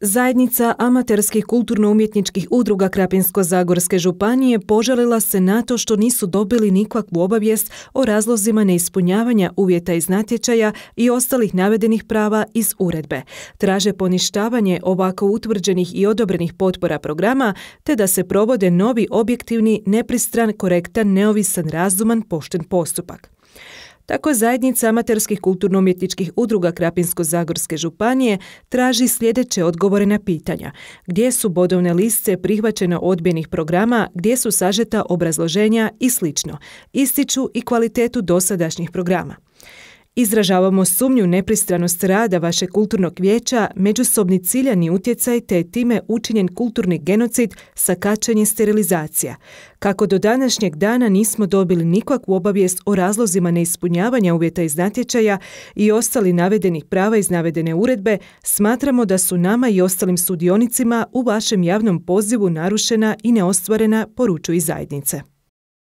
Zajednica amaterskih kulturno-umjetničkih udruga Krapinsko-Zagorske županije požalila se na to što nisu dobili nikakvu obavijest o razlozima neispunjavanja uvjeta iz natječaja i ostalih navedenih prava iz uredbe. Traže poništavanje ovako utvrđenih i odobrenih potpora programa te da se provode novi objektivni, nepristran, korektan, neovisan, razuman, pošten postupak. Tako zajednica amaterskih kulturno-umjetničkih udruga Krapinsko-Zagorske županije traži sljedeće odgovore na pitanja. Gdje su bodovne liste prihvaćene odbijenih programa, gdje su sažeta obrazloženja i slično. Ističu i kvalitetu dosadašnjih programa. Izražavamo sumnju nepristranost rada vaše kulturnog vijeća, međusobni ciljani utjecaj te je time učinjen kulturni genocid, sakačenje sterilizacija. Kako do današnjeg dana nismo dobili nikakvu obavijest o razlozima neispunjavanja uvjeta iz natječaja i ostali navedenih prava iz navedene uredbe, smatramo da su nama i ostalim sudionicima u vašem javnom pozivu narušena i neostvarena poručuju zajednice.